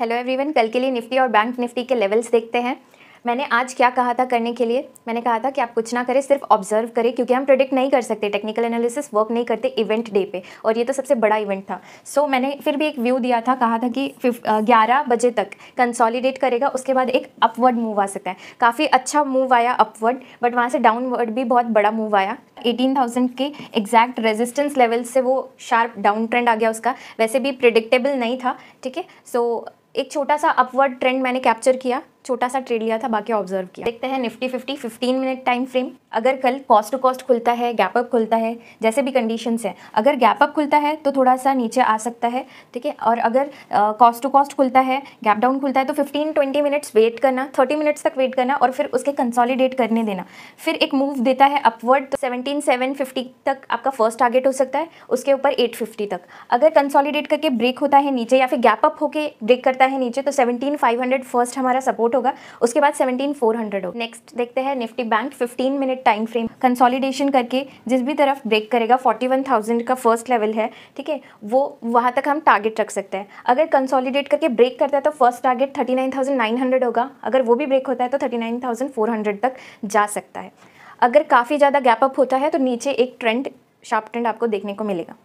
hello everyone कल के लिए निफ्टी और बैंक निफ्टी के लेवल्स देखते हैं मैंने आज क्या कहा था करने के लिए मैंने कहा था कि आप कुछ ना करें सिर्फ ऑब्जर्व करें क्योंकि हम प्रोडिक्ट नहीं कर सकते टेक्निकल एनालिसिस वर्क नहीं करते इवेंट डे पे और ये तो सबसे बड़ा इवेंट था सो so, मैंने फिर भी एक व्यू दिया था कहा था कि ग्यारह बजे तक कंसॉलीडेट करेगा उसके बाद एक अपवर्ड मूव आ सकता है काफ़ी अच्छा मूव आया अपवर्ड बट वहाँ से डाउनवर्ड भी बहुत बड़ा मूव आया 18,000 के एग्जैक्ट रेजिस्टेंस लेवल से वो शार्प डाउन ट्रेंड आ गया उसका वैसे भी प्रिडिक्टेबल नहीं था ठीक है सो एक छोटा सा अपवर्ड ट्रेंड मैंने कैप्चर किया छोटा सा ट्रेड लिया था बाकी ऑब्जर्व किया देखते हैं Nifty fifty fifteen minute time frame अगर कल कॉस्ट टू कॉस्ट खुलता है गैप अप खुलता है जैसे भी कंडीशन है अगर गैप अप खुलता है तो थोड़ा सा नीचे आ सकता है ठीक है और अगर कॉस्ट टू कॉस्ट खुलता है गैप डाउन खुलता है तो फिफ्टीन ट्वेंटी मिनट्स वेट करना थर्टी मिनट्स तक वेट करना और फिर उसके कंसॉलीडेट करने देना फिर एक मूव देता है अपवर्ड तो सेवनटीन सेवन फिफ्टी तक आपका फर्स्ट टारगेट हो सकता है उसके ऊपर एट फिफ्टी तक अगर कंसॉलीडेट करके ब्रेक होता है नीचे या फिर गैप अप होके ब्रेक करता है नीचे तो सेवनटीन फाइव हंड्रेड फर्स्ट हमारा सपोर्ट सपोर्ट होगा उसके बाद सेवनटीन फोर हंड्रेड होगा नेक्स्ट देखते हैं Nifty bank fifteen minute time frame consolidation करके जिस भी तरफ ब्रेक करेगा फोर्टी वन थाउजेंड का फर्स्ट लेवल है ठीक है वो वहाँ तक हम टारगेट रख सकते हैं अगर कंसोलिडेट करके ब्रेक करता है तो first target thirty nine thousand nine hundred होगा अगर वो भी ब्रेक होता है तो thirty nine thousand four hundred तक जा सकता है अगर काफ़ी ज़्यादा गैप अप होता है तो नीचे एक ट्रेंड शार्प ट्रेंड आपको देखने को मिलेगा